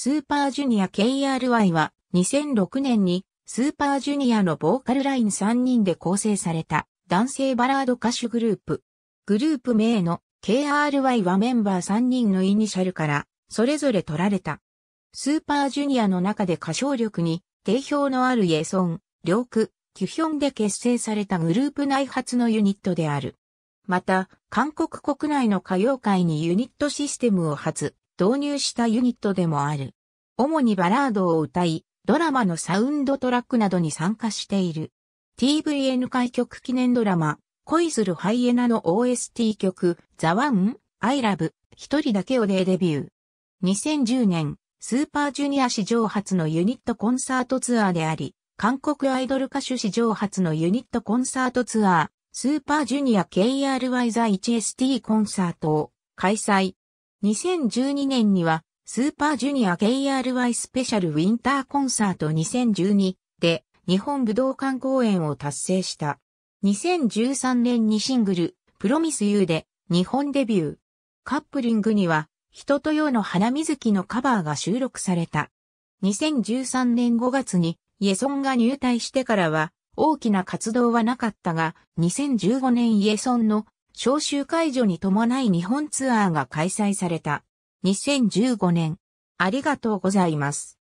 スーパージュニア KRY は2006年にスーパージュニアのボーカルライン3人で構成された男性バラード歌手グループ。グループ名の KRY はメンバー3人のイニシャルからそれぞれ取られた。スーパージュニアの中で歌唱力に定評のあるイエソン、リョーク、キュヒョンで結成されたグループ内発のユニットである。また、韓国国内の歌謡界にユニットシステムを発導入したユニットでもある。主にバラードを歌い、ドラマのサウンドトラックなどに参加している。TVN 開局記念ドラマ、恋するハイエナの OST 曲、ザワン、アイラブ、一人だけをでデビュー。2010年、スーパージュニア史上初のユニットコンサートツアーであり、韓国アイドル歌手史上初のユニットコンサートツアー、スーパージュニア KRY z 1ST コンサートを開催。2012年には、スーパージュニア KRY スペシャルウィンターコンサート2012で日本武道館公演を達成した。2013年にシングル、プロミスユーで日本デビュー。カップリングには、人と世の花水木のカバーが収録された。2013年5月にイエソンが入隊してからは大きな活動はなかったが、2015年イエソンの招集解除に伴い日本ツアーが開催された。2015年。ありがとうございます。